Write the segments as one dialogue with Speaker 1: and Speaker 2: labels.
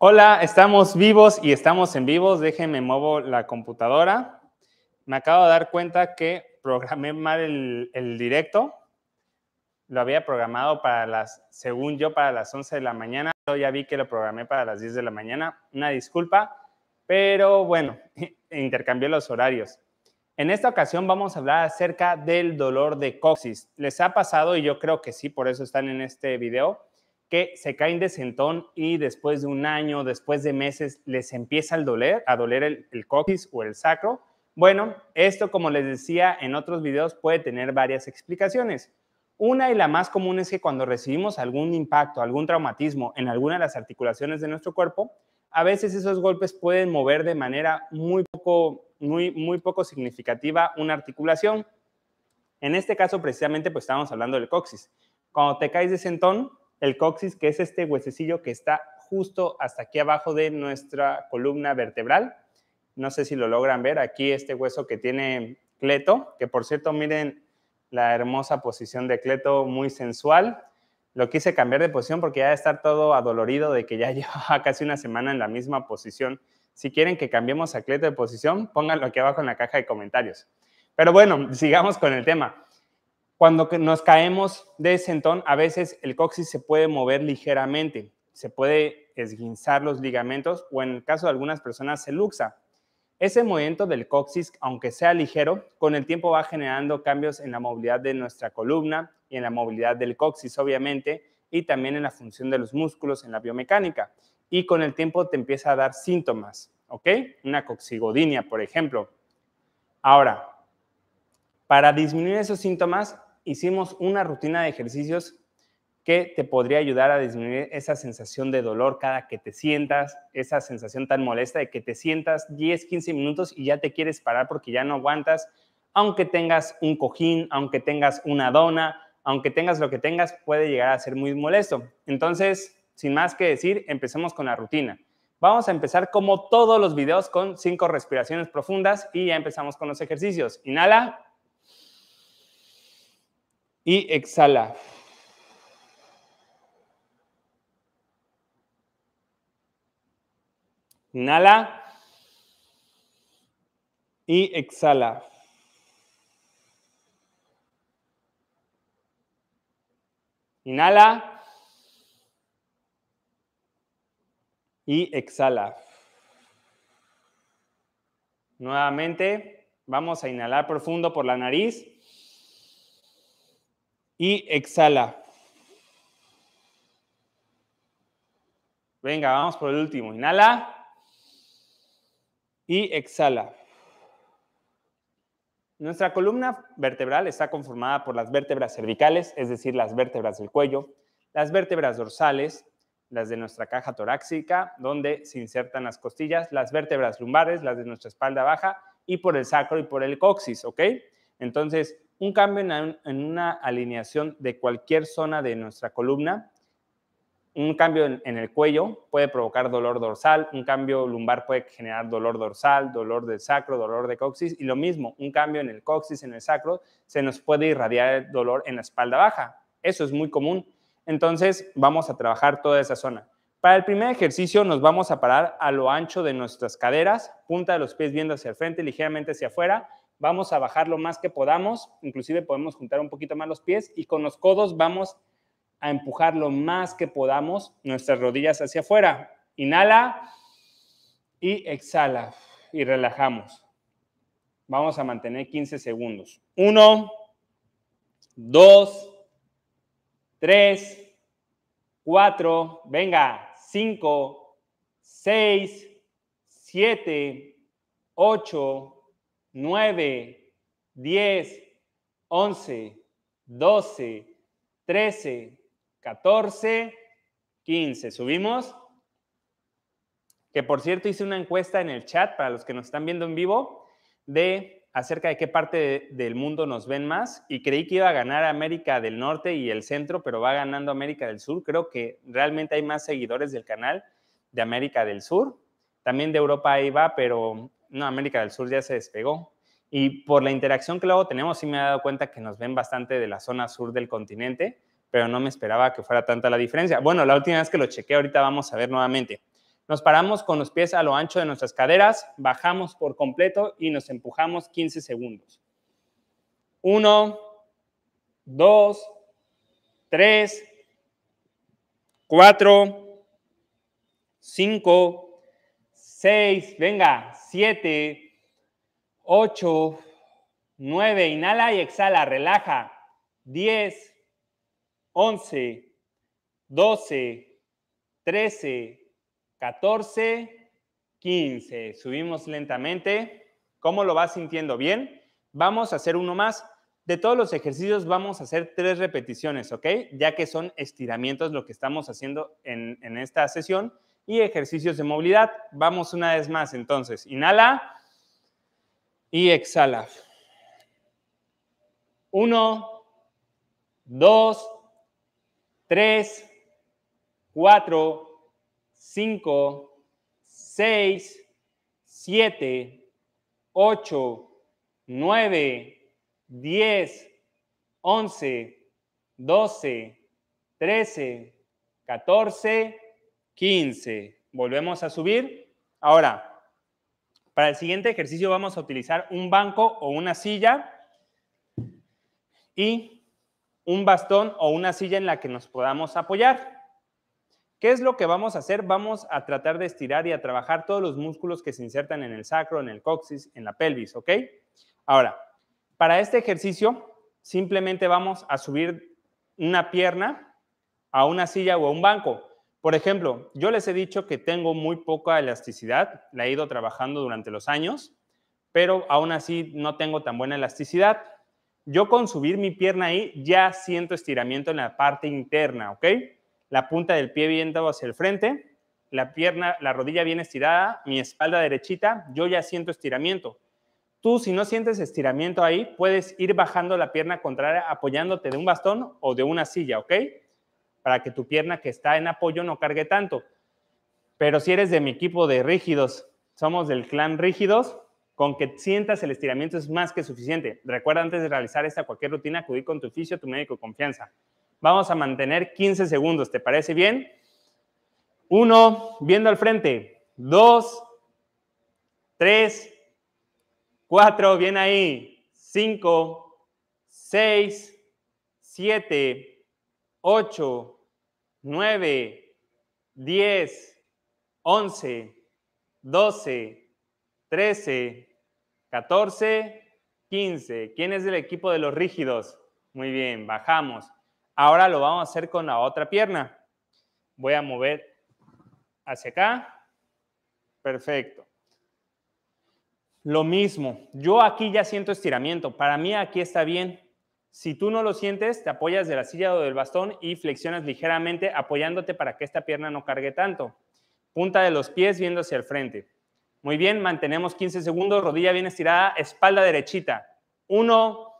Speaker 1: Hola, estamos vivos y estamos en vivos. Déjenme muevo la computadora. Me acabo de dar cuenta que programé mal el, directo. Lo había programado para las, según yo, para las 11 de la mañana. Yo ya vi que lo programé para las 10 de la mañana. Una disculpa, pero bueno, intercambié los horarios. En esta ocasión vamos a hablar acerca del dolor de coxis. ¿Les ha pasado? Y yo creo que sí, por eso están en este video que se caen de sentón y después de un año, después de meses, les empieza a doler, a doler el, el coxis o el sacro. Bueno, esto, como les decía en otros videos, puede tener varias explicaciones. Una y la más común es que cuando recibimos algún impacto, algún traumatismo en alguna de las articulaciones de nuestro cuerpo, a veces esos golpes pueden mover de manera muy poco, muy, muy poco significativa una articulación. En este caso, precisamente, pues estamos hablando del coxis. Cuando te caes de sentón, el coxis, que es este huesecillo que está justo hasta aquí abajo de nuestra columna vertebral. No sé si lo logran ver, aquí este hueso que tiene Cleto, que por cierto, miren la hermosa posición de Cleto, muy sensual. Lo quise cambiar de posición porque ya estar todo adolorido de que ya lleva casi una semana en la misma posición. Si quieren que cambiemos a Cleto de posición, pónganlo aquí abajo en la caja de comentarios. Pero bueno, sigamos con el tema. Cuando nos caemos de ese sentón, a veces el coxis se puede mover ligeramente, se puede esguinzar los ligamentos o en el caso de algunas personas se luxa. Ese movimiento del coxis, aunque sea ligero, con el tiempo va generando cambios en la movilidad de nuestra columna y en la movilidad del coxis, obviamente, y también en la función de los músculos en la biomecánica. Y con el tiempo te empieza a dar síntomas, ¿ok? Una coxigodinia, por ejemplo. Ahora, para disminuir esos síntomas, hicimos una rutina de ejercicios que te podría ayudar a disminuir esa sensación de dolor cada que te sientas, esa sensación tan molesta de que te sientas 10, 15 minutos y ya te quieres parar porque ya no aguantas, aunque tengas un cojín, aunque tengas una dona, aunque tengas lo que tengas, puede llegar a ser muy molesto. Entonces, sin más que decir, empecemos con la rutina. Vamos a empezar como todos los videos con cinco respiraciones profundas y ya empezamos con los ejercicios. Inhala y exhala. Inhala y exhala. Inhala y exhala. Nuevamente, vamos a inhalar profundo por la nariz. Y exhala. Venga, vamos por el último. Inhala. Y exhala. Nuestra columna vertebral está conformada por las vértebras cervicales, es decir, las vértebras del cuello, las vértebras dorsales, las de nuestra caja torácica, donde se insertan las costillas, las vértebras lumbares, las de nuestra espalda baja, y por el sacro y por el coxis, ¿ok? Entonces, un cambio en, una alineación de cualquier zona de nuestra columna, un cambio en, el cuello puede provocar dolor dorsal, un cambio lumbar puede generar dolor dorsal, dolor del sacro, dolor de coxis y lo mismo, un cambio en el coxis, en el sacro, se nos puede irradiar el dolor en la espalda baja. Eso es muy común. Entonces vamos a trabajar toda esa zona. Para el primer ejercicio nos vamos a parar a lo ancho de nuestras caderas, punta de los pies viendo hacia el frente, ligeramente hacia afuera, vamos a bajar lo más que podamos, inclusive podemos juntar un poquito más los pies y con los codos vamos a empujar lo más que podamos nuestras rodillas hacia afuera. Inhala y exhala y relajamos. Vamos a mantener 15 segundos. Uno, dos, tres, cuatro, venga, cinco, seis, siete, ocho, 9, 10, 11, 12, 13, 14, 15. ¿Subimos? Que por cierto hice una encuesta en el chat para los que nos están viendo en vivo de acerca de qué parte del mundo nos ven más y creí que iba a ganar América del Norte y el Centro, pero va ganando América del Sur. Creo que realmente hay más seguidores del canal de América del Sur. También de Europa ahí va, pero no, América del Sur ya se despegó. Y por la interacción que luego tenemos, sí me he dado cuenta que nos ven bastante de la zona sur del continente, pero no me esperaba que fuera tanta la diferencia. Bueno, la última vez que lo chequé, ahorita vamos a ver nuevamente. Nos paramos con los pies a lo ancho de nuestras caderas, bajamos por completo y nos empujamos 15 segundos. Uno, dos, tres, cuatro, cinco, 6, venga, 7, 8, 9, inhala y exhala, relaja, 10, 11, 12, 13, 14, 15. Subimos lentamente. ¿Cómo lo vas sintiendo? ¿Bien? Vamos a hacer uno más. De todos los ejercicios vamos a hacer tres repeticiones, ¿ok? Ya que son estiramientos lo que estamos haciendo en, en esta sesión. Y ejercicios de movilidad. Vamos una vez más entonces. Inhala y exhala. 1, 2, 3, 4, 5, 6, 7, 8, 9, 10, 11, 12, 13, 14, 15. 15. Volvemos a subir. Ahora, para el siguiente ejercicio vamos a utilizar un banco o una silla y un bastón o una silla en la que nos podamos apoyar. ¿Qué es lo que vamos a hacer? Vamos a tratar de estirar y a trabajar todos los músculos que se insertan en el sacro, en el coxis, en la pelvis, ¿ok? Ahora, para este ejercicio simplemente vamos a subir una pierna a una silla o a un banco. Por ejemplo, yo les he dicho que tengo muy poca elasticidad, la he ido trabajando durante los años, pero aún así no tengo tan buena elasticidad. Yo con subir mi pierna ahí ya siento estiramiento en la parte interna, ¿ok? La punta del pie viendo hacia el frente, la pierna, la rodilla bien estirada, mi espalda derechita, yo ya siento estiramiento. Tú si no sientes estiramiento ahí, puedes ir bajando la pierna contraria apoyándote de un bastón o de una silla, ¿ok? para que tu pierna que está en apoyo no cargue tanto. Pero si eres de mi equipo de rígidos, somos del clan rígidos, con que sientas el estiramiento es más que suficiente. Recuerda antes de realizar esta cualquier rutina, acudí con tu oficio, tu médico de confianza. Vamos a mantener 15 segundos, ¿te parece bien? Uno, viendo al frente. Dos, tres, cuatro, bien ahí. Cinco, seis, siete, ocho, 9, 10, 11, 12, 13, 14, 15. ¿Quién es del equipo de los rígidos? Muy bien, bajamos. Ahora lo vamos a hacer con la otra pierna. Voy a mover hacia acá. Perfecto. Lo mismo, yo aquí ya siento estiramiento. Para mí aquí está bien, si tú no lo sientes, te apoyas de la silla o del bastón y flexionas ligeramente apoyándote para que esta pierna no cargue tanto. Punta de los pies viendo hacia el frente. Muy bien, mantenemos 15 segundos, rodilla bien estirada, espalda derechita. Uno,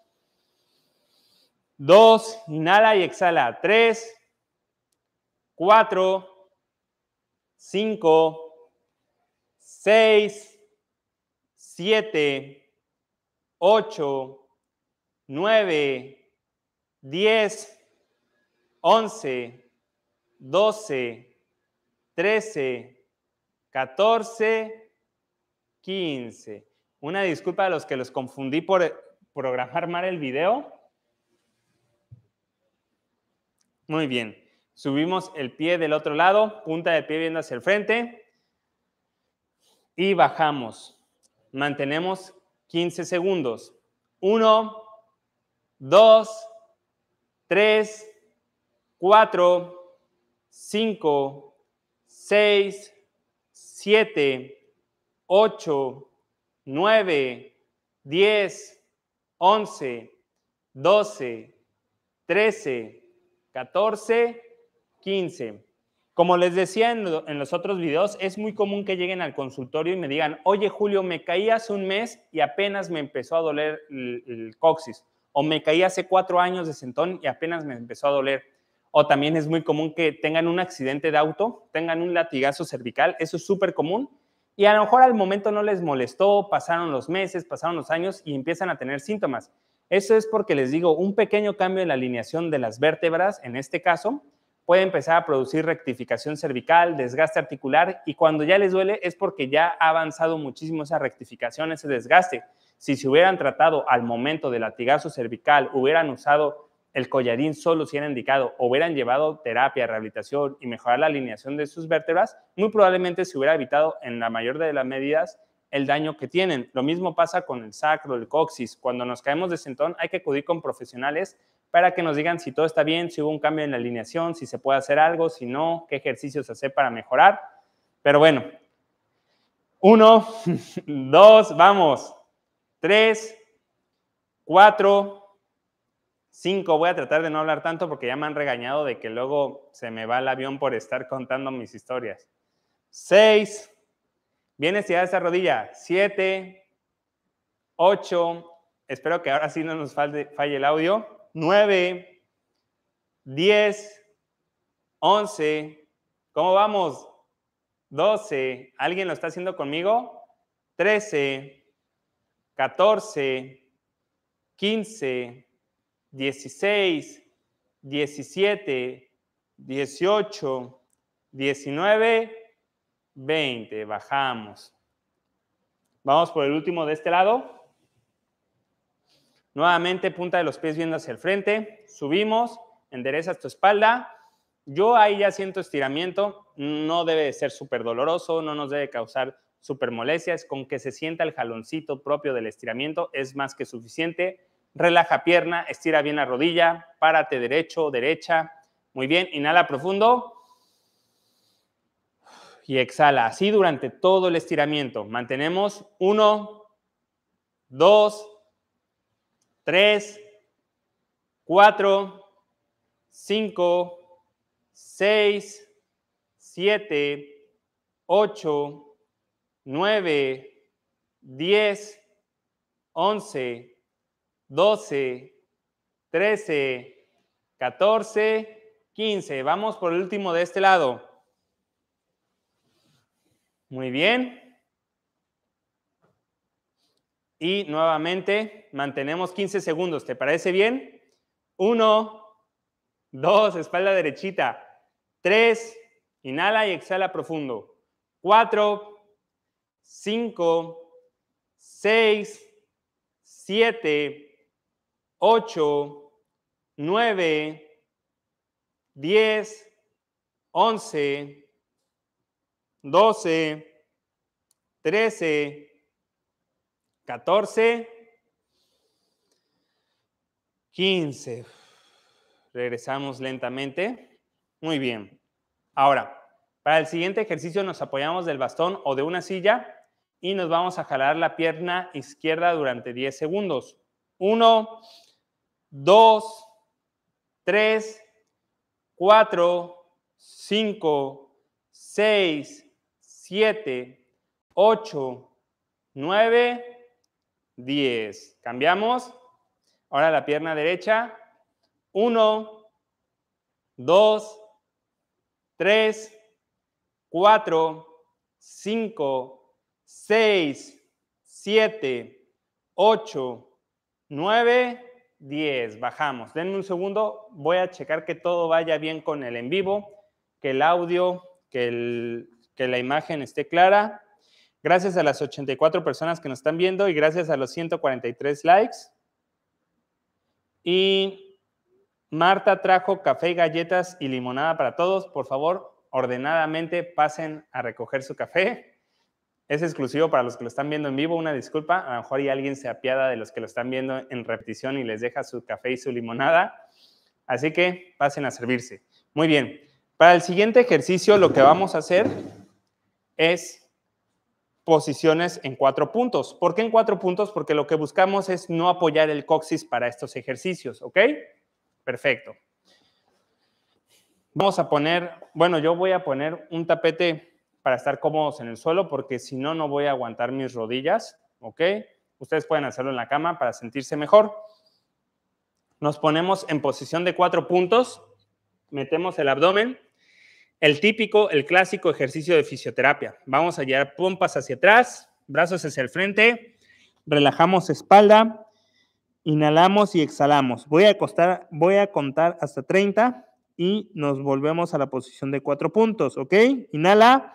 Speaker 1: dos, inhala y exhala. Tres, cuatro, cinco, seis, siete, ocho, 9, 10, 11, 12, 13, 14, 15. Una disculpa a los que los confundí eh, por programar mal el video. Muy bien. Subimos el pie del otro lado, punta del pie viendo hacia el frente. Y bajamos. Mantenemos 15 segundos. 1, 2, 3, 4, 5, 6, 7, 8, 9, 10, 11, 12, 13, 14, 15. Como les decía en, los otros videos, es muy común que lleguen al consultorio y me digan, oye Julio, me caí hace un mes y apenas me empezó a doler el coxis o me caí hace cuatro años de sentón y apenas me empezó a doler. O también es muy común que tengan un accidente de auto, tengan un latigazo cervical, eso es súper común. Y a lo mejor al momento no les molestó, pasaron los meses, pasaron los años y empiezan a tener síntomas. Eso es porque les digo, un pequeño cambio en la alineación de las vértebras, en este caso, puede empezar a producir rectificación cervical, desgaste articular y cuando ya les duele es porque ya ha avanzado muchísimo esa rectificación, ese desgaste. Si se hubieran tratado al momento del latigazo cervical, hubieran usado el collarín solo si era indicado, o hubieran llevado terapia, rehabilitación y mejorar la alineación de sus vértebras, muy probablemente se hubiera evitado en la mayor de las medidas el daño que tienen. Lo mismo pasa con el sacro, el coxis. Cuando nos caemos de sentón hay que acudir con profesionales para que nos digan si todo está bien, si hubo un cambio en la alineación, si se puede hacer algo, si no, qué ejercicios hacer para mejorar. Pero bueno, uno, dos, vamos. 3, 4, 5. Voy a tratar de no hablar tanto porque ya me han regañado de que luego se me va el avión por estar contando mis historias. 6. Bien estirada esa rodilla. 7, 8. Espero que ahora sí no nos falle, falle el audio. 9, 10, 11. ¿Cómo vamos? 12. ¿Alguien lo está haciendo conmigo? 13. 14, 15, 16, 17, 18, 19, 20. Bajamos. Vamos por el último de este lado. Nuevamente punta de los pies viendo hacia el frente. Subimos, enderezas tu espalda. Yo ahí ya siento estiramiento. No debe ser súper doloroso, no nos debe causar es con que se sienta el jaloncito propio del estiramiento es más que suficiente. Relaja pierna, estira bien la rodilla, párate derecho, derecha. Muy bien, inhala profundo y exhala. Así durante todo el estiramiento. Mantenemos uno, dos, tres, cuatro, cinco, seis, siete, ocho, 9, 10, 11, 12, 13, 14, 15. Vamos por el último de este lado. Muy bien. Y nuevamente mantenemos 15 segundos. ¿Te parece bien? 1, 2, espalda derechita. 3, inhala y exhala profundo. 4, 5, 6, 7, 8, 9, 10, 11, 12, 13, 14, 15. Regresamos lentamente. Muy bien. Ahora, para el siguiente ejercicio nos apoyamos del bastón o de una silla y nos vamos a jalar la pierna izquierda durante 10 segundos. 1, 2, 3, 4, 5, 6, 7, 8, 9, 10. Cambiamos. Ahora la pierna derecha. 1, 2, 3, 4, 5, 6, 7, 8, 9, 10. Bajamos. Denme un segundo. Voy a checar que todo vaya bien con el en vivo, que el audio, que, la imagen esté clara. Gracias a las 84 personas que nos están viendo y gracias a los 143 likes. Y Marta trajo café, galletas y limonada para todos. Por favor, ordenadamente pasen a recoger su café es exclusivo para los que lo están viendo en vivo, una disculpa, a lo mejor y alguien se apiada de los que lo están viendo en repetición y les deja su café y su limonada. Así que pasen a servirse. Muy bien, para el siguiente ejercicio lo que vamos a hacer es posiciones en cuatro puntos. ¿Por qué en cuatro puntos? Porque lo que buscamos es no apoyar el coxis para estos ejercicios, ¿ok? Perfecto. Vamos a poner, bueno, yo voy a poner un tapete para estar cómodos en el suelo, porque si no, no voy a aguantar mis rodillas, ¿ok? Ustedes pueden hacerlo en la cama para sentirse mejor. Nos ponemos en posición de cuatro puntos, metemos el abdomen, el típico, el clásico ejercicio de fisioterapia. Vamos a llevar pompas hacia atrás, brazos hacia el frente, relajamos espalda, inhalamos y exhalamos. Voy a, acostar, voy a contar hasta 30 y nos volvemos a la posición de cuatro puntos, ¿ok? Inhala.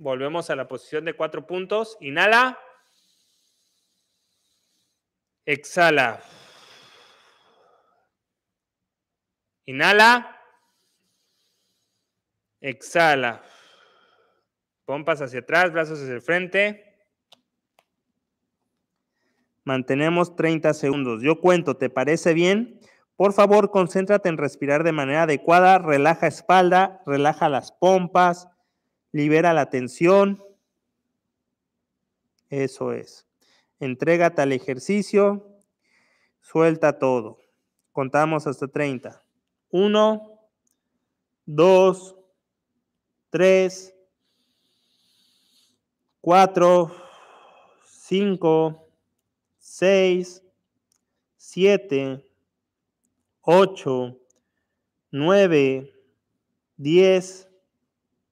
Speaker 1: Volvemos a la posición de cuatro puntos. Inhala. Exhala. Inhala. Exhala. Pompas hacia atrás, brazos hacia el frente. Mantenemos 30 segundos. Yo cuento, ¿te parece bien? Por favor, concéntrate en respirar de manera adecuada. Relaja espalda, relaja las pompas libera la tensión. Eso es. Entrégate al ejercicio, suelta todo. Contamos hasta 30. 1, 2, 3, 4, 5, 6, 7, 8, 9, 10,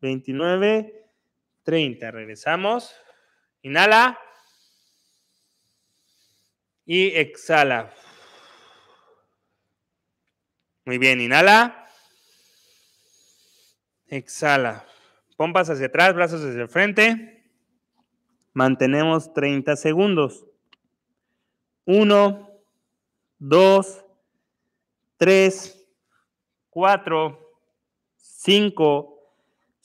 Speaker 1: 29, 30. Regresamos. Inhala. Y exhala. Muy bien, inhala. Exhala. Pompas hacia atrás, brazos hacia el frente. Mantenemos 30 segundos. 1, 2, 3, 4, 5,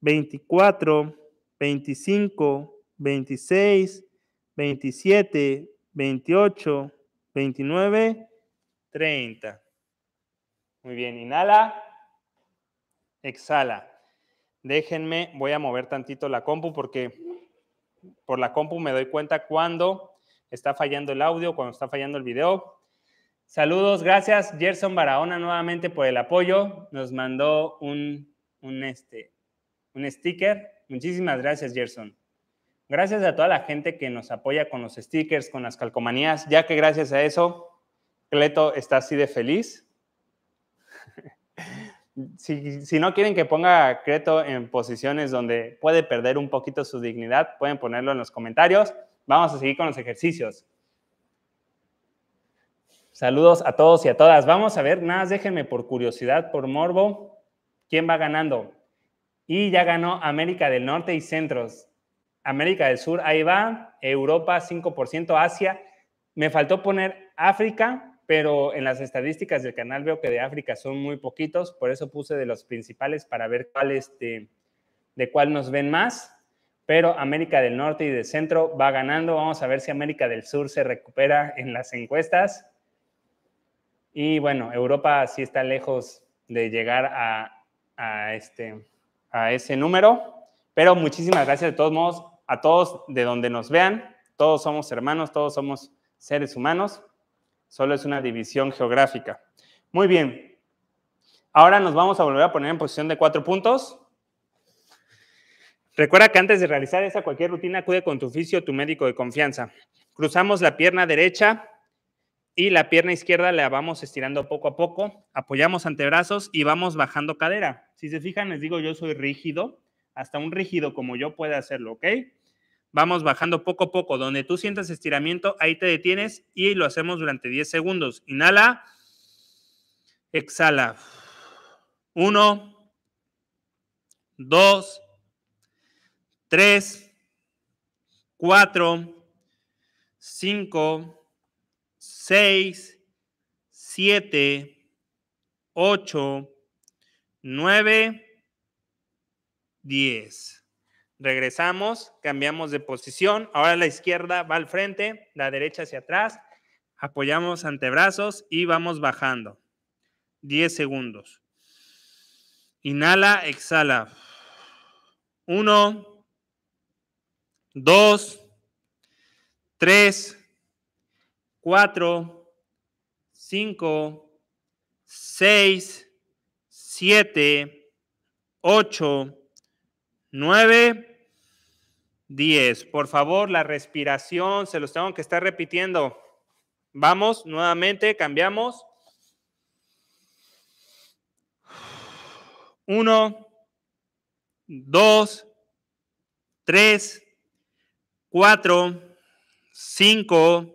Speaker 1: 24, 25, 26, 27, 28, 29, 30. Muy bien, inhala, exhala. Déjenme, voy a mover tantito la compu porque por la compu me doy cuenta cuando está fallando el audio, cuando está fallando el video. Saludos, gracias Gerson Barahona nuevamente por el apoyo. Nos mandó un, un este, un sticker. Muchísimas gracias, Gerson. Gracias a toda la gente que nos apoya con los stickers, con las calcomanías, ya que gracias a eso, Cleto está así de feliz. Si, no quieren que ponga a Cleto en posiciones donde puede perder un poquito su dignidad, pueden ponerlo en los comentarios. Vamos a seguir con los ejercicios. Saludos a todos y a todas. Vamos a ver, nada, déjenme por curiosidad, por morbo, quién va ganando. Y ya ganó América del Norte y Centros. América del Sur, ahí va. Europa, 5%. Asia. Me faltó poner África, pero en las estadísticas del canal veo que de África son muy poquitos. Por eso puse de los principales para ver cuál este, de cuál nos ven más. Pero América del Norte y del Centro va ganando. Vamos a ver si América del Sur se recupera en las encuestas. Y bueno, Europa sí está lejos de llegar a, a este, a ese número. Pero muchísimas gracias de todos modos a todos de donde nos vean. Todos somos hermanos, todos somos seres humanos. Solo es una división geográfica. Muy bien. Ahora nos vamos a volver a poner en posición de cuatro puntos. Recuerda que antes de realizar esa cualquier rutina, acude con tu oficio, tu médico de confianza. Cruzamos la pierna derecha y la pierna izquierda la vamos estirando poco a poco, apoyamos antebrazos y vamos bajando cadera. Si se fijan, les digo, yo soy rígido, hasta un rígido como yo puede hacerlo, ¿ok? Vamos bajando poco a poco, donde tú sientas estiramiento, ahí te detienes y lo hacemos durante 10 segundos. Inhala, exhala. Uno, dos, tres, cuatro, cinco, 6, 7, 8, 9, 10. Regresamos, cambiamos de posición. Ahora la izquierda va al frente, la derecha hacia atrás. Apoyamos antebrazos y vamos bajando. 10 segundos. Inhala, exhala. 1, 2, 3, 4, 5, 6, 7, 8, 9, 10. Por favor, la respiración, se los tengo que estar repitiendo. Vamos, nuevamente, cambiamos. 1, 2, 3, 4, 5,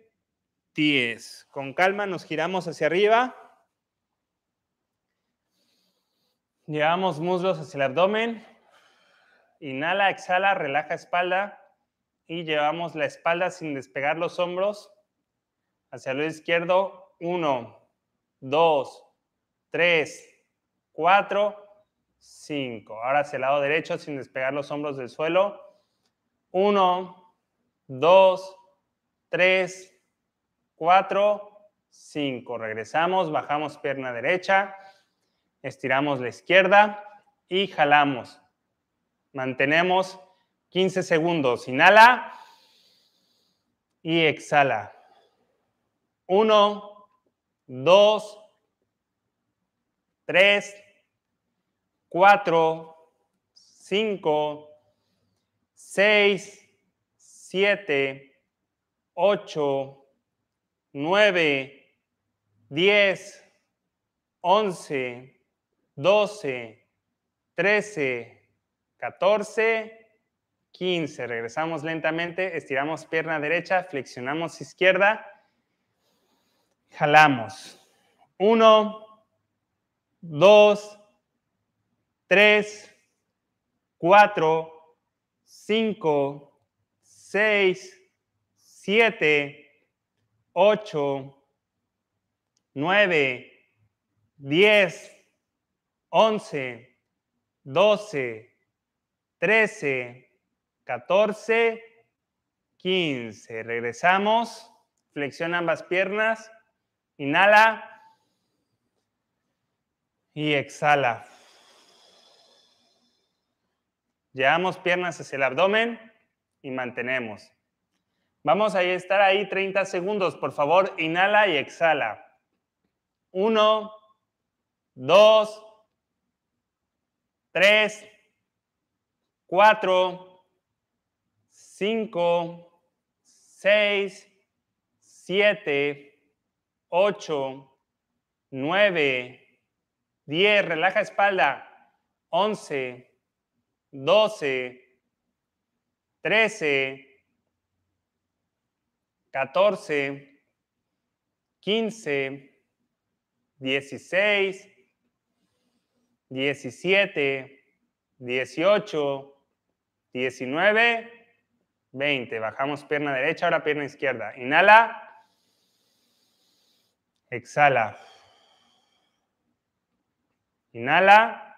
Speaker 1: 10. Con calma nos giramos hacia arriba. Llevamos muslos hacia el abdomen. Inhala, exhala, relaja espalda. Y llevamos la espalda sin despegar los hombros hacia el lado izquierdo. 1, 2, 3, 4, 5. Ahora hacia el lado derecho sin despegar los hombros del suelo. 1, 2, 3, 4, 5. Regresamos, bajamos pierna derecha, estiramos la izquierda y jalamos. Mantenemos 15 segundos. Inhala y exhala. 1, 2, 3, 4, 5, 6, 7, 8, 9, 10, 11, 12, 13, 14, 15. Regresamos lentamente, estiramos pierna derecha, flexionamos izquierda, jalamos. 1, 2, 3, 4, 5, 6, 7, 8, 9, 10, 11, 12, 13, 14, 15. Regresamos, flexiona ambas piernas, inhala y exhala. Llevamos piernas hacia el abdomen y mantenemos. Vamos a estar ahí 30 segundos, por favor, inhala y exhala. 1 2 3 4 5 6 7 8 9 10 relaja espalda. 11 12 13 14, 15, 16, 17, 18, 19, 20. Bajamos pierna derecha, ahora pierna izquierda. Inhala. Exhala. Inhala.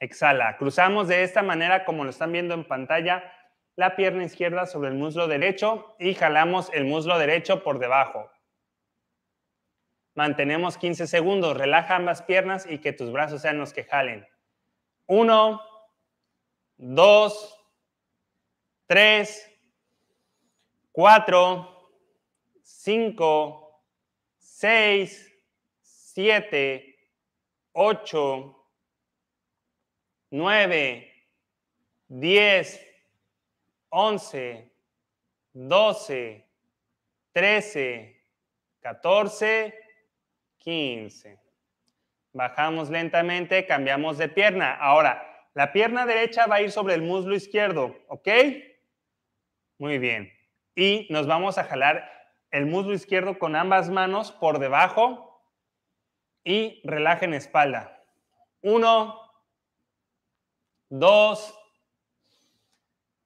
Speaker 1: Exhala. Cruzamos de esta manera como lo están viendo en pantalla la pierna izquierda sobre el muslo derecho y jalamos el muslo derecho por debajo. Mantenemos 15 segundos. Relaja ambas piernas y que tus brazos sean los que jalen. 1, 2, 3, 4, 5, 6, 7, 8, 9, 10. 11, 12, 13, 14, 15. Bajamos lentamente, cambiamos de pierna. Ahora, la pierna derecha va a ir sobre el muslo izquierdo, ¿ok? Muy bien. Y nos vamos a jalar el muslo izquierdo con ambas manos por debajo y relajen espalda. Uno, dos,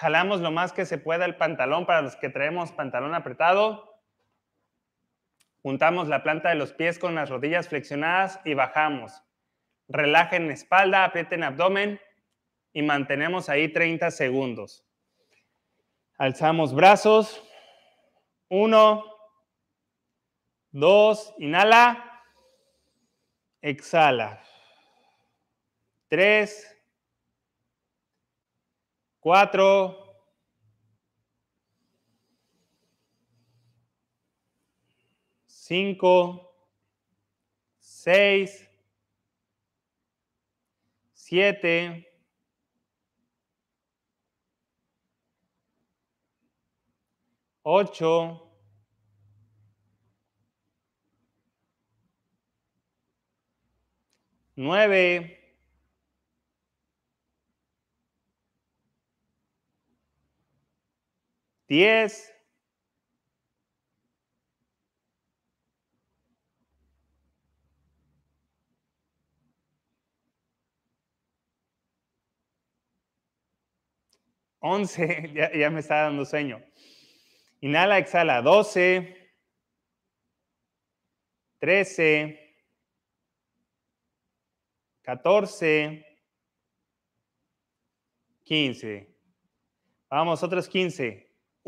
Speaker 1: jalamos lo más que se pueda el pantalón para los que traemos pantalón apretado. Juntamos la planta de los pies con las rodillas flexionadas y bajamos. Relajen espalda, aprieten abdomen y mantenemos ahí 30 segundos. Alzamos brazos. Uno, dos, inhala, exhala. Tres, cuatro, cinco, seis, siete, ocho, nueve, 10. 11 ya, ya me está dando sueño. Inhala, exhala, 12, 13, 14, 15. Vamos, otros 15.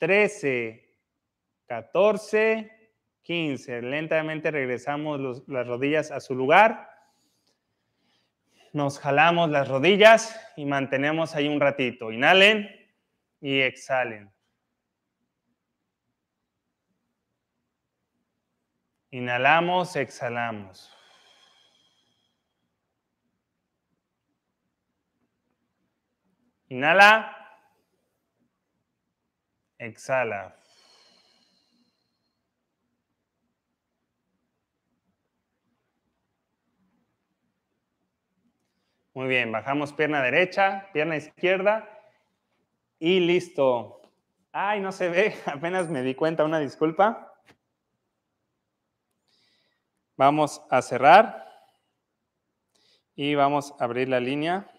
Speaker 1: 13, 14, 15. Lentamente regresamos las rodillas a su lugar. Nos jalamos las rodillas y mantenemos ahí un ratito. Inhalen y exhalen. Inhalamos, exhalamos. Inhala. Exhala. Muy bien, bajamos pierna derecha, pierna izquierda y listo. Ay, no se ve, apenas me di cuenta, una disculpa. Vamos a cerrar y vamos a abrir la línea.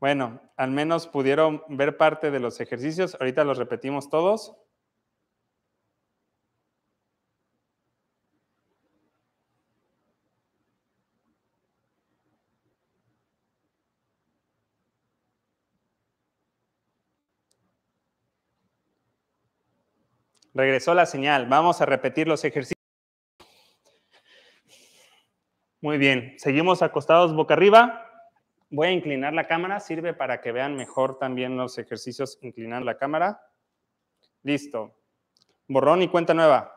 Speaker 1: Bueno, al menos pudieron ver parte de los ejercicios. Ahorita los repetimos todos. Regresó la señal. Vamos a repetir los ejercicios. Muy bien. Seguimos acostados boca arriba. Voy a inclinar la cámara, sirve para que vean mejor también los ejercicios inclinando la cámara. Listo. Borrón y cuenta nueva.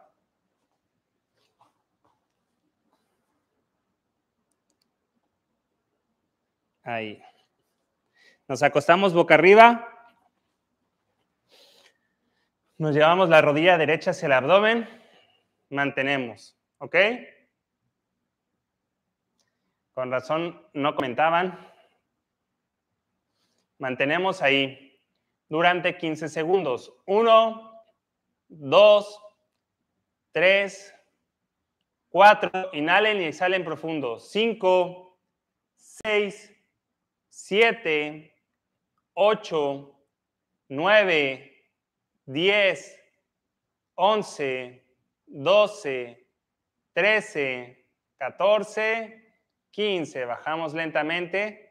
Speaker 1: Ahí. Nos acostamos boca arriba. Nos llevamos la rodilla derecha hacia el abdomen. Mantenemos. ¿Ok? Con razón no comentaban. Mantenemos ahí durante 15 segundos. 1, 2, 3, 4. Inhalen y exhalen profundo. 5, 6, 7, 8, 9, 10, 11, 12, 13, 14, 15. Bajamos lentamente.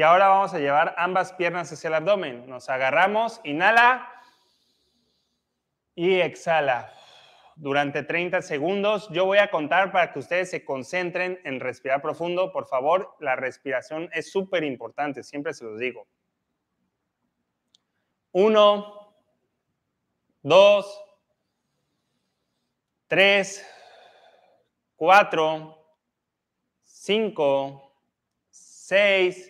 Speaker 1: Y ahora vamos a llevar ambas piernas hacia el abdomen. Nos agarramos, inhala y exhala. Durante 30 segundos yo voy a contar para que ustedes se concentren en respirar profundo. Por favor, la respiración es súper importante, siempre se los digo. Uno, dos, tres, cuatro, cinco, seis,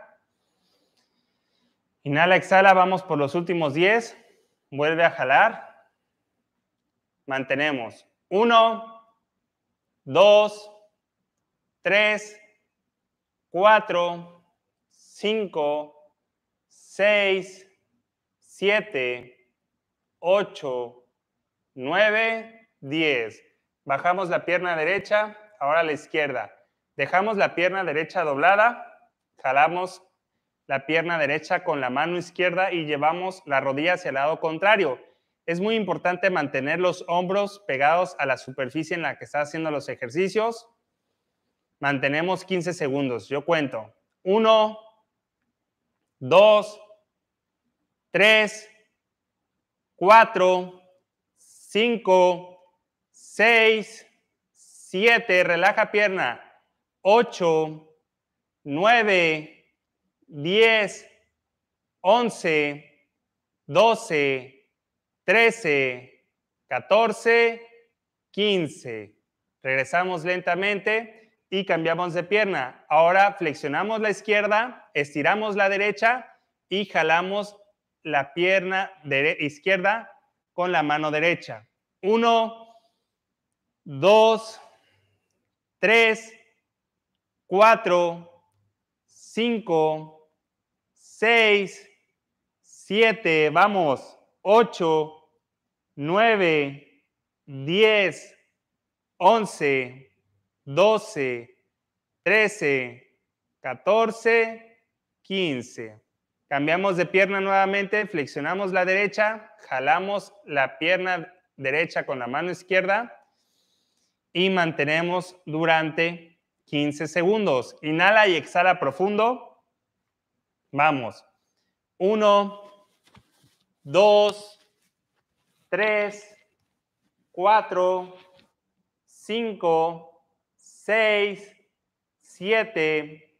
Speaker 1: Inhala, exhala, vamos por los últimos 10. Vuelve a jalar. Mantenemos. 1, 2, 3, 4, 5, 6, 7, 8, 9, 10. Bajamos la pierna derecha, ahora la izquierda. Dejamos la pierna derecha doblada, jalamos la pierna derecha con la mano izquierda y llevamos la rodilla hacia el lado contrario. Es muy importante mantener los hombros pegados a la superficie en la que está haciendo los ejercicios. Mantenemos 15 segundos. Yo cuento. 1, 2, 3, 4, 5, 6, 7. Relaja pierna. 8, 9, 10, 11, 12, 13, 14, 15. Regresamos lentamente y cambiamos de pierna. Ahora flexionamos la izquierda, estiramos la derecha y jalamos la pierna izquierda con la mano derecha. 2, 3, 4, 5, 5 6, 7, vamos, 8, 9, 10, 11, 12, 13, 14, 15. Cambiamos de pierna nuevamente, flexionamos la derecha, jalamos la pierna derecha con la mano izquierda y mantenemos durante 15 segundos. Inhala y exhala profundo. Vamos. 1, 2, 3, 4, 5, 6, 7,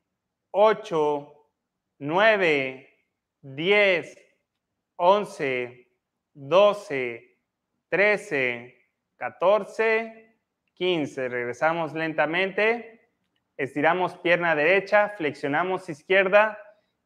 Speaker 1: 8, 9, 10, 11, 12, 13, 14, 15. Regresamos lentamente. Estiramos pierna derecha. Flexionamos izquierda.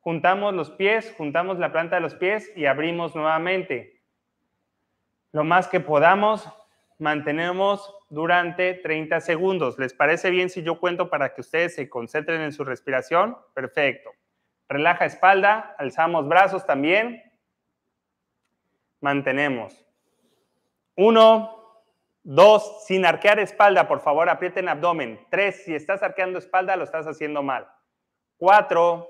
Speaker 1: Juntamos los pies, juntamos la planta de los pies y abrimos nuevamente. Lo más que podamos, mantenemos durante 30 segundos. ¿Les parece bien si yo cuento para que ustedes se concentren en su respiración? Perfecto. Relaja espalda, alzamos brazos también. Mantenemos. Uno, dos, sin arquear espalda, por favor, aprieten abdomen. Tres, si estás arqueando espalda, lo estás haciendo mal. Cuatro,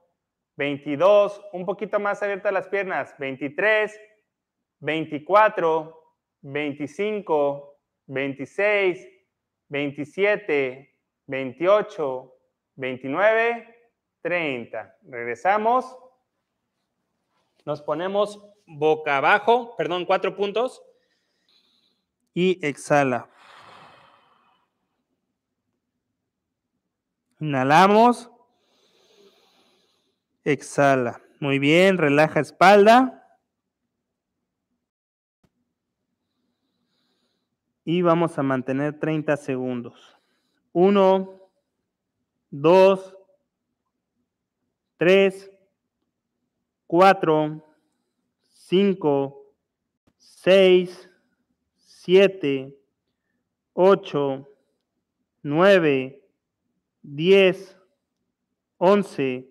Speaker 1: 22, un poquito más abiertas las piernas, 23, 24, 25, 26, 27, 28, 29, 30. Regresamos. Nos ponemos boca abajo, perdón, cuatro puntos. Y exhala. Inhalamos. Exhala. Muy bien, relaja espalda. Y vamos a mantener 30 segundos. 1, 2, 3, 4, 5, 6, 7, 8, 9, 10, 11.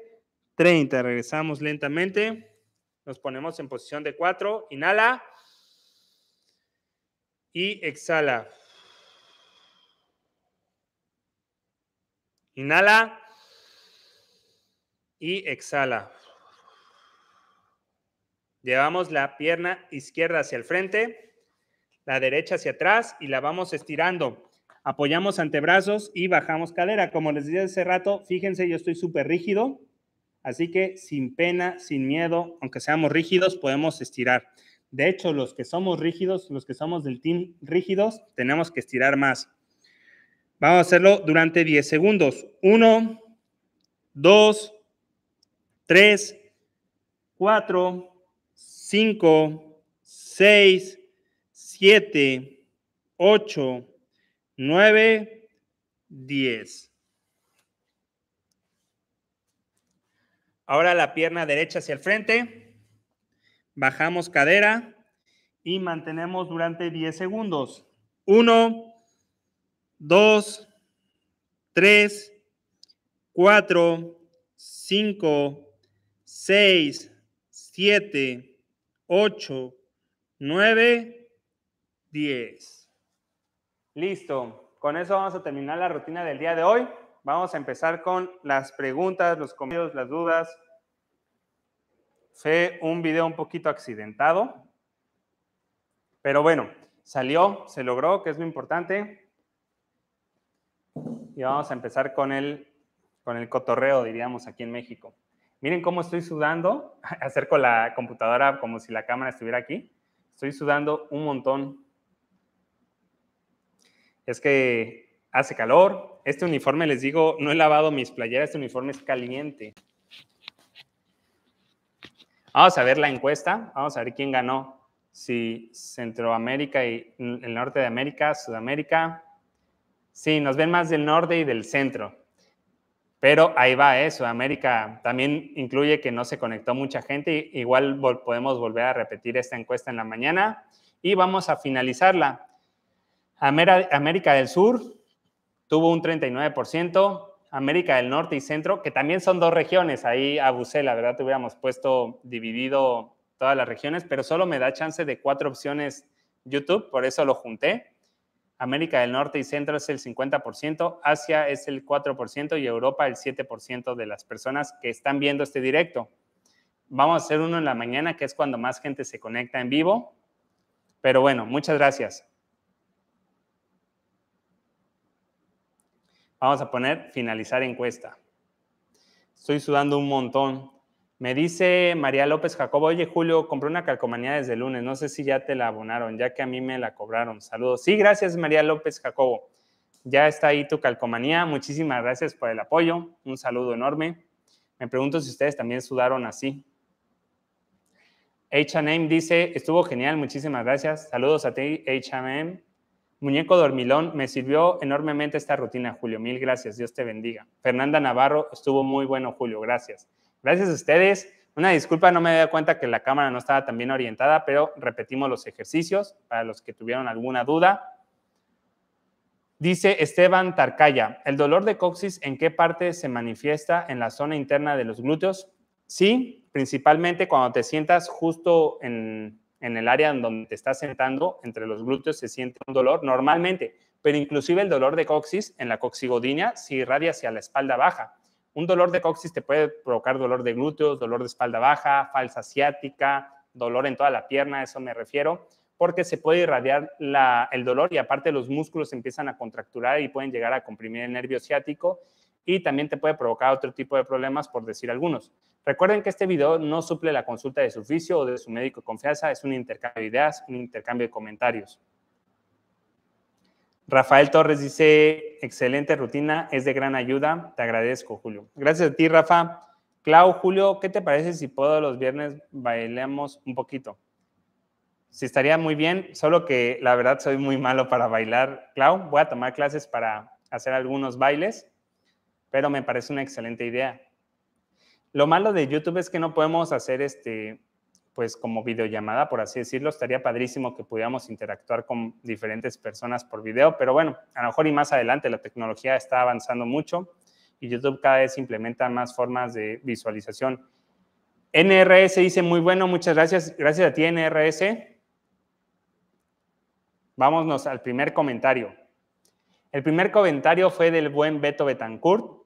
Speaker 1: 30. Regresamos lentamente. Nos ponemos en posición de 4. Inhala. Y exhala. Inhala. Y exhala. Llevamos la pierna izquierda hacia el frente, la derecha hacia atrás y la vamos estirando. Apoyamos antebrazos y bajamos cadera. Como les dije hace rato, fíjense, yo estoy súper rígido Así que sin pena, sin miedo, aunque seamos rígidos, podemos estirar. De hecho, los que somos rígidos, los que somos del team rígidos, tenemos que estirar más. Vamos a hacerlo durante 10 segundos. 1, 2, 3, 4, 5, 6, 7, 8, 9, 10. Ahora la pierna derecha hacia el frente. Bajamos cadera y mantenemos durante 10 segundos. 1, 2, 3, 4, 5, 6, 7, 8, 9, 10. Listo. Con eso vamos a terminar la rutina del día de hoy vamos a empezar con las preguntas, los comentarios, las dudas. Fue un video un poquito accidentado, pero bueno, salió, se logró, que es lo importante. Y vamos a empezar con el, con el cotorreo, diríamos, aquí en México. Miren cómo estoy sudando, acerco la computadora como si la cámara estuviera aquí. Estoy sudando un montón. Es que hace calor, este uniforme, les digo, no he lavado mis playeras, este uniforme es caliente. Vamos a ver la encuesta, vamos a ver quién ganó. Si Centroamérica y el norte de América, Sudamérica. Sí, nos ven más del norte y del centro. Pero ahí va, ¿eh? Sudamérica también incluye que no se conectó mucha gente. Igual podemos volver a repetir esta encuesta en la mañana. Y vamos a finalizarla. América del Sur, tuvo un 39%, América del Norte y Centro, que también son dos regiones, ahí abusé, la verdad, te hubiéramos puesto dividido todas las regiones, pero solo me da chance de cuatro opciones YouTube, por eso lo junté. América del Norte y Centro es el 50%, Asia es el 4% y Europa el 7% de las personas que están viendo este directo. Vamos a hacer uno en la mañana, que es cuando más gente se conecta en vivo. Pero bueno, muchas gracias. Vamos a poner finalizar encuesta. Estoy sudando un montón. Me dice María López Jacobo, oye Julio, compré una calcomanía desde el lunes, no sé si ya te la abonaron, ya que a mí me la cobraron. Saludos. Sí, gracias María López Jacobo. Ya está ahí tu calcomanía. Muchísimas gracias por el apoyo. Un saludo enorme. Me pregunto si ustedes también sudaron así. HM dice, estuvo genial, muchísimas gracias. Saludos a ti, HM. Muñeco dormilón, me sirvió enormemente esta rutina, Julio. Mil gracias, Dios te bendiga. Fernanda Navarro, estuvo muy bueno, Julio, gracias. Gracias a ustedes. Una disculpa, no me había cuenta que la cámara no estaba tan bien orientada, pero repetimos los ejercicios para los que tuvieron alguna duda. Dice Esteban Tarcaya, ¿el dolor de coxis en qué parte se manifiesta en la zona interna de los glúteos? Sí, principalmente cuando te sientas justo en, en el área donde te estás sentando, entre los glúteos se siente un dolor normalmente, pero inclusive el dolor de coxis en la coxigodinia se irradia hacia la espalda baja. Un dolor de coxis te puede provocar dolor de glúteos, dolor de espalda baja, falsa ciática, dolor en toda la pierna, a eso me refiero, porque se puede irradiar el dolor y aparte los músculos empiezan a contracturar y pueden llegar a comprimir el nervio ciático y también te puede provocar otro tipo de problemas, por decir algunos. Recuerden que este video no suple la consulta de su oficio o de su médico de confianza, es un intercambio de ideas, un intercambio de comentarios. Rafael Torres dice, excelente rutina, es de gran ayuda, te agradezco, Julio. Gracias a ti, Rafa. Clau, Julio, ¿qué te parece si todos los viernes bailemos un poquito? Si estaría muy bien, solo que la verdad soy muy malo para bailar, Clau. Voy a tomar clases para hacer algunos bailes, pero me parece una excelente idea. Lo malo de YouTube es que no podemos hacer este, pues como videollamada, por así decirlo. Estaría padrísimo que pudiéramos interactuar con diferentes personas por video, pero bueno, a lo mejor y más adelante la tecnología está avanzando mucho y YouTube cada vez implementa más formas de visualización. NRS dice muy bueno, muchas gracias. Gracias a ti, NRS. Vámonos al primer comentario. El primer comentario fue del buen Beto Betancourt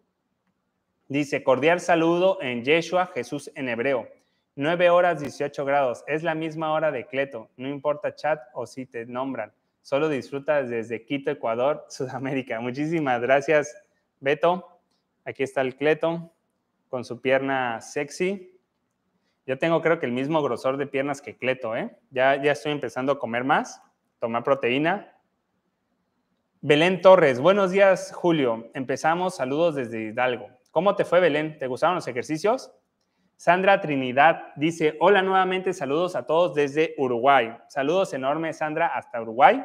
Speaker 1: Dice, cordial saludo en Yeshua, Jesús en hebreo. 9 horas 18 grados. Es la misma hora de Cleto. No importa chat o si te nombran. Solo disfruta desde Quito, Ecuador, Sudamérica. Muchísimas gracias, Beto. Aquí está el Cleto con su pierna sexy. Yo tengo creo que el mismo grosor de piernas que Cleto, ¿eh? Ya, ya estoy empezando a comer más, tomar proteína. Belén Torres, buenos días, Julio. Empezamos, saludos desde Hidalgo. ¿Cómo te fue, Belén? ¿Te gustaron los ejercicios? Sandra Trinidad dice, hola nuevamente, saludos a todos desde Uruguay. Saludos enormes, Sandra, hasta Uruguay.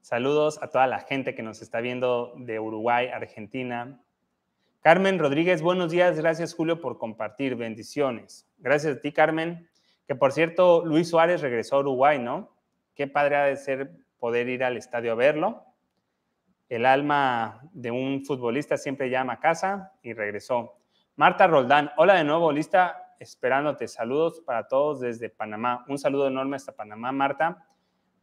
Speaker 1: Saludos a toda la gente que nos está viendo de Uruguay, Argentina. Carmen Rodríguez, buenos días, gracias Julio por compartir, bendiciones. Gracias a ti, Carmen. Que por cierto, Luis Suárez regresó a Uruguay, ¿no? Qué padre ha de ser poder ir al estadio a verlo. El alma de un futbolista siempre llama a casa y regresó. Marta Roldán, hola de nuevo, lista, esperándote. Saludos para todos desde Panamá. Un saludo enorme hasta Panamá, Marta.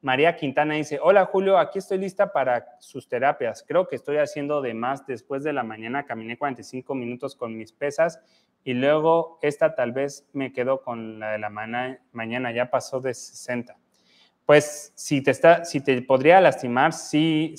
Speaker 1: María Quintana dice, hola Julio, aquí estoy lista para sus terapias. Creo que estoy haciendo de más después de la mañana. Caminé 45 minutos con mis pesas y luego esta tal vez me quedo con la de la mañana. Mañana ya pasó de 60 pues si te, está, si te podría lastimar, sí,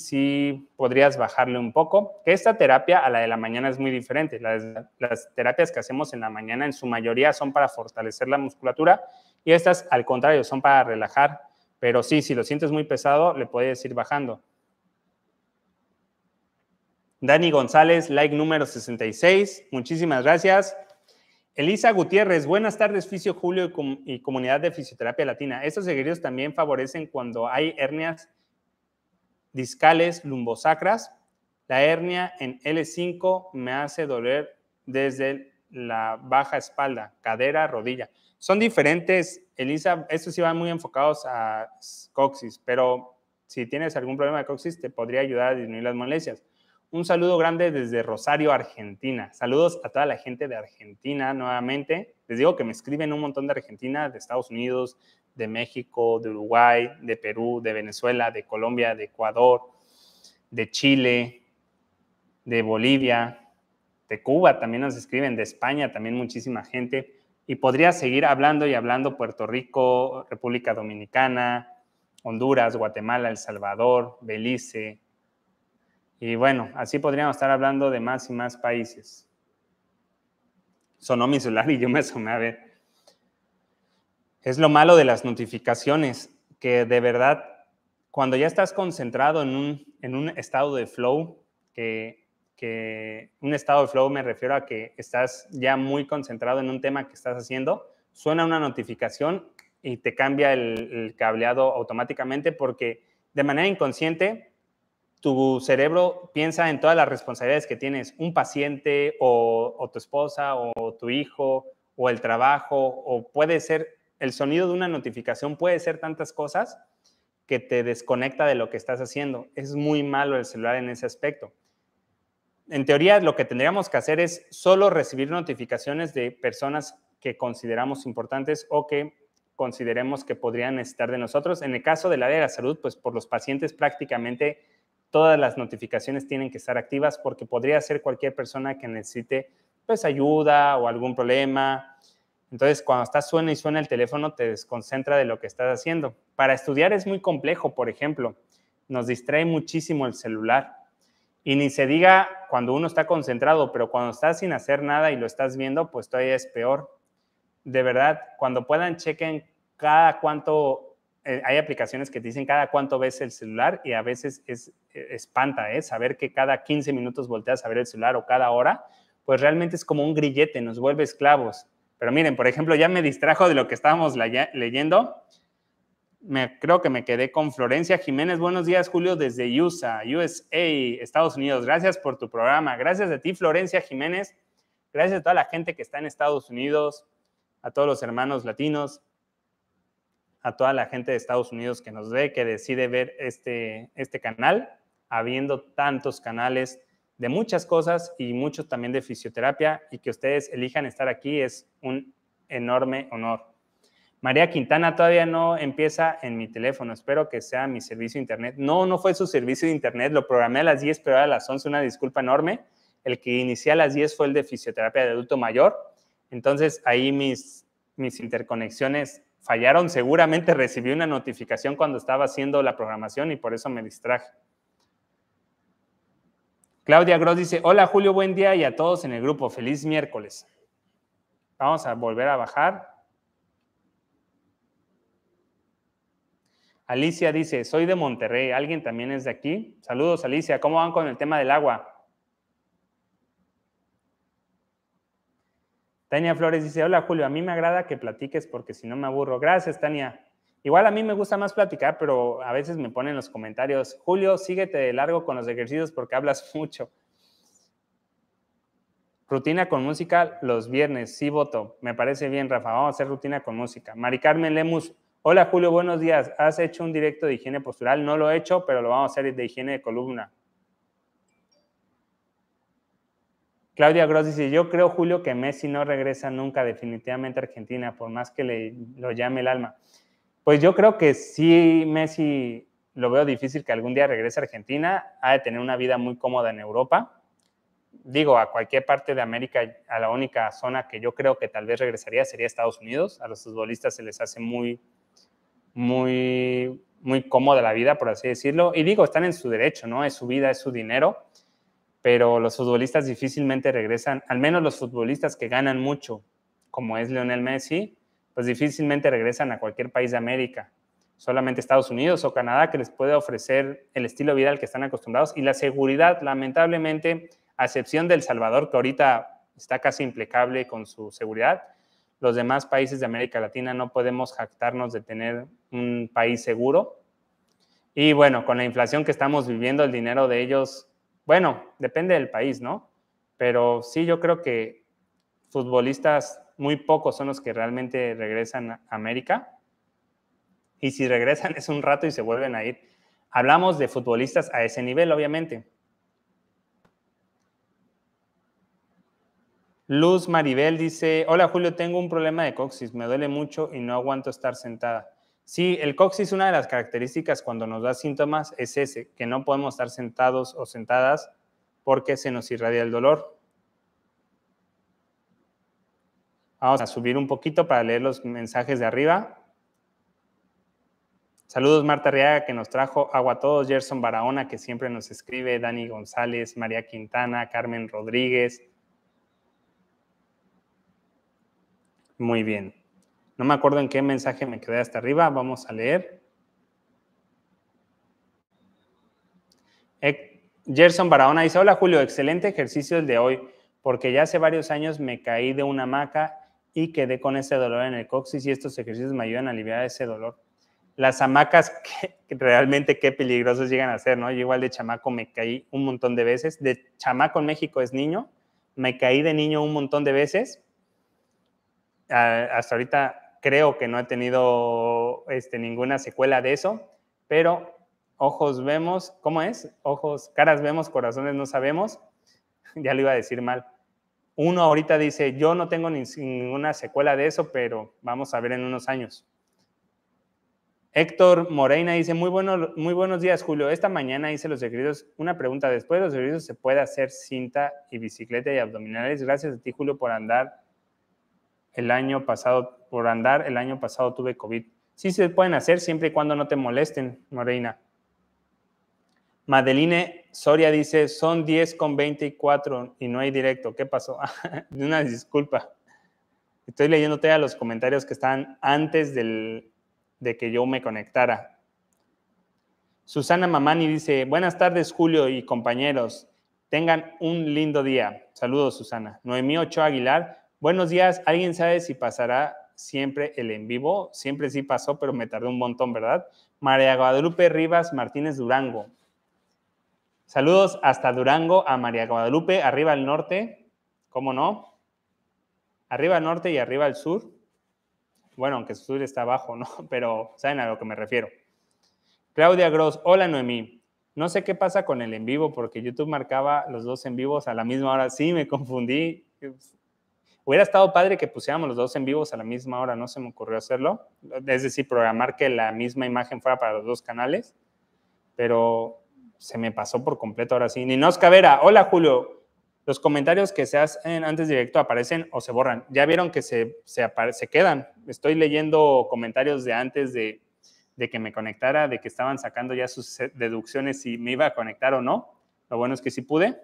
Speaker 1: podrías bajarle un poco. Que esta terapia a la de la mañana es muy diferente. Las, las, terapias que hacemos en la mañana en su mayoría son para fortalecer la musculatura y estas al contrario son para relajar. Pero sí, si lo sientes muy pesado, le puedes ir bajando. Dani González, like número 66. Muchísimas gracias. Elisa Gutiérrez, buenas tardes, Fisio Julio y, comunidad de fisioterapia latina. Estos ejercicios también favorecen cuando hay hernias discales lumbosacras. La hernia en L5 me hace doler desde la baja espalda, cadera, rodilla. Son diferentes, Elisa, estos sí van muy enfocados a coxis, pero si tienes algún problema de coxis, te podría ayudar a disminuir las molestias un saludo grande desde Rosario, Argentina. Saludos a toda la gente de Argentina nuevamente. Les digo que me escriben un montón de Argentina, de Estados Unidos, de México, de Uruguay, de Perú, de Venezuela, de Colombia, de Ecuador, de Chile, de Bolivia, de Cuba también nos escriben, de España también muchísima gente. Y podría seguir hablando y hablando Puerto Rico, República Dominicana, Honduras, Guatemala, El Salvador, Belice, y bueno, así podríamos estar hablando de más y más países. Sonó mi celular y yo me asomé a ver. Es lo malo de las notificaciones, que de verdad, cuando ya estás concentrado en un, en un estado de flow, que, que un estado de flow me refiero a que estás ya muy concentrado en un tema que estás haciendo, suena una notificación y te cambia el cableado automáticamente porque de manera inconsciente tu cerebro piensa en todas las responsabilidades que tienes, un paciente o, tu esposa o tu hijo o el trabajo o puede ser el sonido de una notificación, puede ser tantas cosas que te desconecta de lo que estás haciendo. Es muy malo el celular en ese aspecto. En teoría, lo que tendríamos que hacer es solo recibir notificaciones de personas que consideramos importantes o que consideremos que podrían necesitar de nosotros. En el caso del área de la salud, pues por los pacientes prácticamente todas las notificaciones tienen que estar activas porque podría ser cualquier persona que necesite pues ayuda o algún problema. Entonces, cuando estás suena y suena el teléfono, te desconcentra de lo que estás haciendo. Para estudiar es muy complejo, por ejemplo, nos distrae muchísimo el celular. Y ni se diga cuando uno está concentrado, pero cuando estás sin hacer nada y lo estás viendo, pues todavía es peor. De verdad, cuando puedan, chequen cada cuánto eh, hay aplicaciones que te dicen cada cuánto ves el celular y a veces es, eh, espanta, ¿eh? Saber que cada 15 minutos volteas a ver el celular o cada hora, pues realmente es como un grillete, nos vuelve esclavos. Pero miren, por ejemplo, ya me distrajo de lo que estábamos leyendo. Me, creo que me quedé con Florencia Jiménez. Buenos días, Julio, desde USA, USA, Estados Unidos. Gracias por tu programa. Gracias a ti, Florencia Jiménez. Gracias a toda la gente que está en Estados Unidos, a todos los hermanos latinos a toda la gente de Estados Unidos que nos ve, que decide ver este, este canal, habiendo tantos canales de muchas cosas y muchos también de fisioterapia, y que ustedes elijan estar aquí es un enorme honor. María Quintana todavía no empieza en mi teléfono, espero que sea mi servicio de internet. No, no fue su servicio de internet, lo programé a las 10, pero a las 11, una disculpa enorme. El que inicié a las 10 fue el de fisioterapia de adulto mayor. Entonces ahí mis, mis interconexiones fallaron, seguramente recibí una notificación cuando estaba haciendo la programación y por eso me distraje. Claudia Gross dice, hola Julio, buen día y a todos en el grupo, feliz miércoles. Vamos a volver a bajar. Alicia dice, soy de Monterrey, ¿alguien también es de aquí? Saludos Alicia, ¿cómo van con el tema del agua? Tania Flores dice, hola Julio, a mí me agrada que platiques porque si no me aburro. Gracias, Tania. Igual a mí me gusta más platicar, pero a veces me ponen los comentarios, Julio, síguete de largo con los ejercicios porque hablas mucho. Rutina con música los viernes, sí voto. Me parece bien, Rafa, vamos a hacer rutina con música. Mari Carmen Lemus, hola Julio, buenos días. ¿Has hecho un directo de higiene postural? No lo he hecho, pero lo vamos a hacer de higiene de columna. Claudia Gross dice, yo creo, Julio, que Messi no regresa nunca definitivamente a Argentina, por más que le, lo llame el alma. Pues yo creo que sí, Messi, lo veo difícil que algún día regrese a Argentina, ha de tener una vida muy cómoda en Europa. Digo, a cualquier parte de América, a la única zona que yo creo que tal vez regresaría sería Estados Unidos. A los futbolistas se les hace muy, muy, muy cómoda la vida, por así decirlo. Y digo, están en su derecho, ¿no? Es su vida, es su dinero pero los futbolistas difícilmente regresan, al menos los futbolistas que ganan mucho, como es Lionel Messi, pues difícilmente regresan a cualquier país de América. Solamente Estados Unidos o Canadá que les puede ofrecer el estilo de vida al que están acostumbrados y la seguridad, lamentablemente, a excepción del Salvador, que ahorita está casi impecable con su seguridad, los demás países de América Latina no podemos jactarnos de tener un país seguro. Y bueno, con la inflación que estamos viviendo, el dinero de ellos bueno, depende del país, ¿no? Pero sí, yo creo que futbolistas muy pocos son los que realmente regresan a América. Y si regresan es un rato y se vuelven a ir. Hablamos de futbolistas a ese nivel, obviamente. Luz Maribel dice, hola Julio, tengo un problema de coxis, me duele mucho y no aguanto estar sentada. Sí, el coxis, una de las características cuando nos da síntomas es ese, que no podemos estar sentados o sentadas porque se nos irradia el dolor. Vamos a subir un poquito para leer los mensajes de arriba. Saludos Marta Riaga que nos trajo agua a todos, Gerson Barahona que siempre nos escribe, Dani González, María Quintana, Carmen Rodríguez. Muy bien. No me acuerdo en qué mensaje me quedé hasta arriba. Vamos a leer. Gerson Barahona dice, hola Julio, excelente ejercicio el de hoy, porque ya hace varios años me caí de una hamaca y quedé con ese dolor en el coxis y estos ejercicios me ayudan a aliviar ese dolor. Las hamacas, realmente qué peligrosos llegan a ser, ¿no? Yo igual de chamaco me caí un montón de veces. De chamaco en México es niño, me caí de niño un montón de veces. Ah, hasta ahorita creo que no he tenido este, ninguna secuela de eso, pero ojos vemos, ¿cómo es? Ojos, caras vemos, corazones no sabemos. ya lo iba a decir mal. Uno ahorita dice, yo no tengo ninguna secuela de eso, pero vamos a ver en unos años. Héctor Moreina dice, muy, muy buenos días, Julio. Esta mañana hice los ejercicios. Una pregunta, después de los ejercicios se puede hacer cinta y bicicleta y abdominales. Gracias a ti, Julio, por andar el año pasado por andar el año pasado tuve COVID. Sí se pueden hacer siempre y cuando no te molesten, Moreina. Madeline Soria dice, son 10 con 24 y no hay directo. ¿Qué pasó? Una disculpa. Estoy leyéndote a los comentarios que están antes de que yo me conectara. Susana Mamani dice, buenas tardes Julio y compañeros. Tengan un lindo día. Saludos, Susana. Noemí Ochoa Aguilar, buenos días. ¿Alguien sabe si pasará siempre el en vivo, siempre sí pasó, pero me tardé un montón, ¿verdad? María Guadalupe Rivas Martínez Durango. Saludos hasta Durango a María Guadalupe, arriba al norte, ¿cómo no? Arriba al norte y arriba al sur. Bueno, aunque el sur está abajo, ¿no? Pero saben a lo que me refiero. Claudia Gross, hola Noemí. No sé qué pasa con el en vivo porque YouTube marcaba los dos en vivos a la misma hora. Sí, me confundí. Hubiera estado padre que pusiéramos los dos en vivos a la misma hora, no se me ocurrió hacerlo. Es decir, programar que la misma imagen fuera para los dos canales, pero se me pasó por completo ahora sí. nos Vera, hola Julio. Los comentarios que se hacen antes directo aparecen o se borran. Ya vieron que se, se, se quedan. Estoy leyendo comentarios de antes de, de que me conectara, de que estaban sacando ya sus deducciones si me iba a conectar o no. Lo bueno es que sí pude.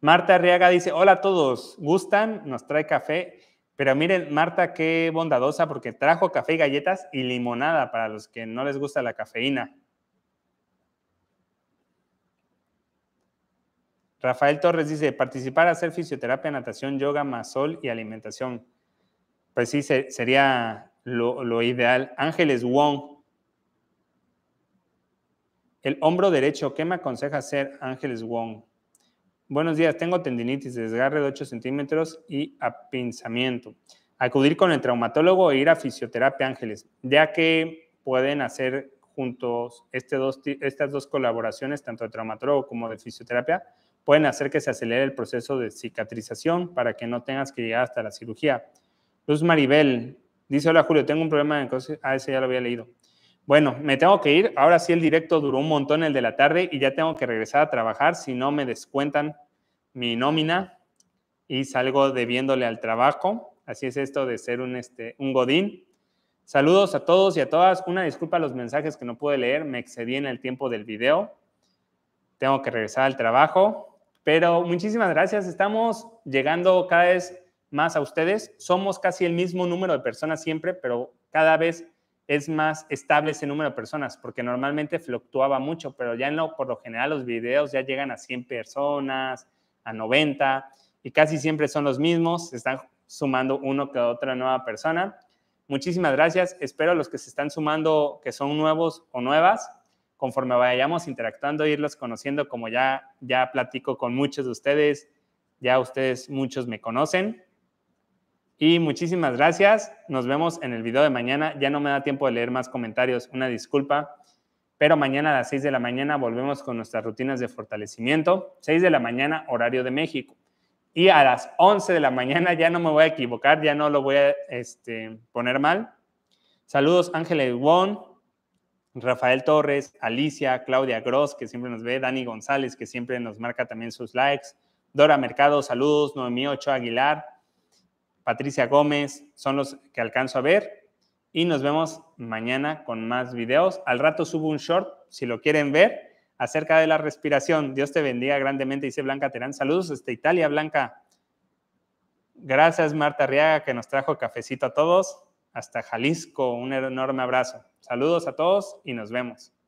Speaker 1: Marta Arriaga dice, hola a todos, ¿gustan? Nos trae café. Pero miren, Marta, qué bondadosa, porque trajo café y galletas y limonada para los que no les gusta la cafeína. Rafael Torres dice, participar, a hacer fisioterapia, natación, yoga, masol y alimentación. Pues sí, sería lo, lo, ideal. Ángeles Wong. El hombro derecho, ¿qué me aconseja hacer Ángeles Wong? Buenos días, tengo tendinitis, desgarre de 8 centímetros y apinzamiento. Acudir con el traumatólogo e ir a fisioterapia Ángeles, ya que pueden hacer juntos este estas dos colaboraciones, tanto de traumatólogo como de fisioterapia, pueden hacer que se acelere el proceso de cicatrización para que no tengas que llegar hasta la cirugía. Luz Maribel dice, hola Julio, tengo un problema en cosas... Ah, ese ya lo había leído. Bueno, me tengo que ir. Ahora sí el directo duró un montón el de la tarde y ya tengo que regresar a trabajar. Si no me descuentan mi nómina y salgo debiéndole al trabajo. Así es esto de ser un, este, un godín. Saludos a todos y a todas. Una disculpa a los mensajes que no pude leer. Me excedí en el tiempo del video. Tengo que regresar al trabajo. Pero muchísimas gracias. Estamos llegando cada vez más a ustedes. Somos casi el mismo número de personas siempre, pero cada vez es más estable ese número de personas, porque normalmente fluctuaba mucho, pero ya no, por lo general los videos ya llegan a 100 personas, a 90, y casi siempre son los mismos, se están sumando uno que otra nueva persona. Muchísimas gracias, espero a los que se están sumando, que son nuevos o nuevas, conforme vayamos interactuando, irlos conociendo, como ya, ya platico con muchos de ustedes, ya ustedes muchos me conocen. Y muchísimas gracias. Nos vemos en el video de mañana. Ya no me da tiempo de leer más comentarios. Una disculpa. Pero mañana a las 6 de la mañana volvemos con nuestras rutinas de fortalecimiento. 6 de la mañana, horario de México. Y a las 11 de la mañana, ya no me voy a equivocar, ya no lo voy a este, poner mal. Saludos Ángela Iguón, Rafael Torres, Alicia, Claudia Gross, que siempre nos ve, Dani González, que siempre nos marca también sus likes, Dora Mercado, saludos, Noemí Ocho Aguilar, Patricia Gómez, son los que alcanzo a ver. Y nos vemos mañana con más videos. Al rato subo un short, si lo quieren ver, acerca de la respiración. Dios te bendiga grandemente, dice Blanca Terán. Saludos desde Italia, Blanca. Gracias, Marta Riaga, que nos trajo cafecito a todos. Hasta Jalisco, un enorme abrazo. Saludos a todos y nos vemos.